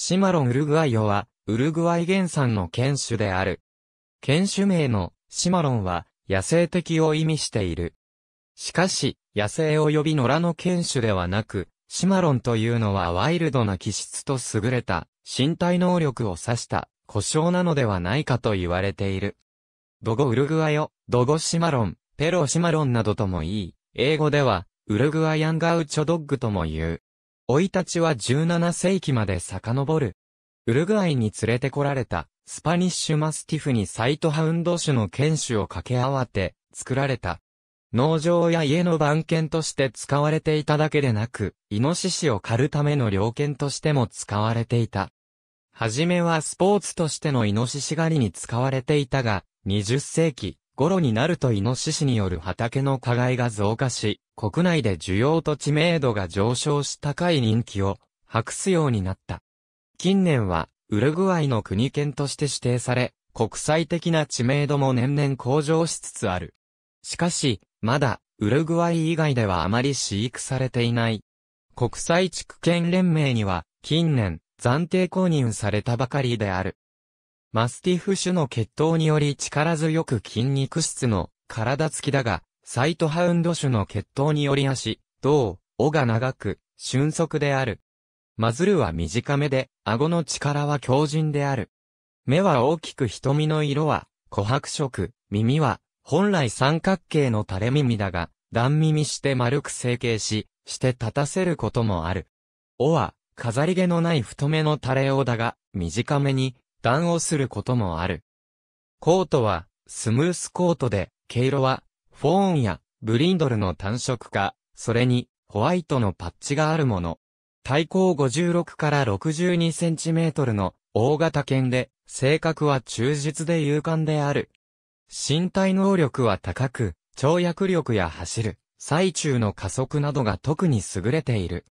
シマロンウルグアイオは、ウルグアイ原産の犬種である。犬種名のシマロンは、野生的を意味している。しかし、野生及び野良の犬種ではなく、シマロンというのはワイルドな気質と優れた身体能力を指した故障なのではないかと言われている。ドゴウルグアヨ、ドゴシマロン、ペロシマロンなどとも言い、英語ではウルグアイアンガウチョドッグとも言う。老い立ちは17世紀まで遡る。ウルグアイに連れてこられた、スパニッシュマスティフにサイトハウンド種の犬種を掛け合わて、作られた。農場や家の番犬として使われていただけでなく、イノシシを狩るための猟犬としても使われていた。はじめはスポーツとしてのイノシシ狩りに使われていたが、20世紀、頃になるとイノシシによる畑の加害が増加し、国内で需要と知名度が上昇し高い人気を博すようになった。近年は、ウルグアイの国県として指定され、国際的な知名度も年々向上しつつある。しかし、まだ、ウルグアイ以外ではあまり飼育されていない。国際地区圏連盟には、近年、暫定公認されたばかりである。マスティフ種の血統により力強く筋肉質の体つきだが、サイトハウンド種の血統により足、胴、尾が長く、俊足である。マズルは短めで、顎の力は強靭である。目は大きく瞳の色は、琥珀色、耳は、本来三角形の垂れ耳だが、断耳して丸く成形し、して立たせることもある。尾は、飾り毛のない太めの垂れ尾だが、短めに、断をすることもある。コートは、スムースコートで、毛色は、フォーンや、ブリンドルの単色化、それに、ホワイトのパッチがあるもの。体高56から62センチメートルの大型犬で、性格は忠実で勇敢である。身体能力は高く、跳躍力や走る、最中の加速などが特に優れている。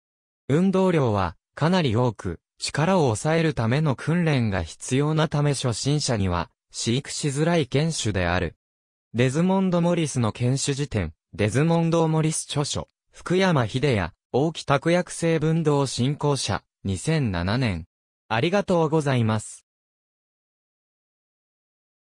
運動量はかなり多く、力を抑えるための訓練が必要なため初心者には、飼育しづらい犬種である。デズモンド・モリスの犬種辞典、デズモンド・モリス著書、福山秀也、大木拓薬成分堂振興者、2007年。ありがとうございます。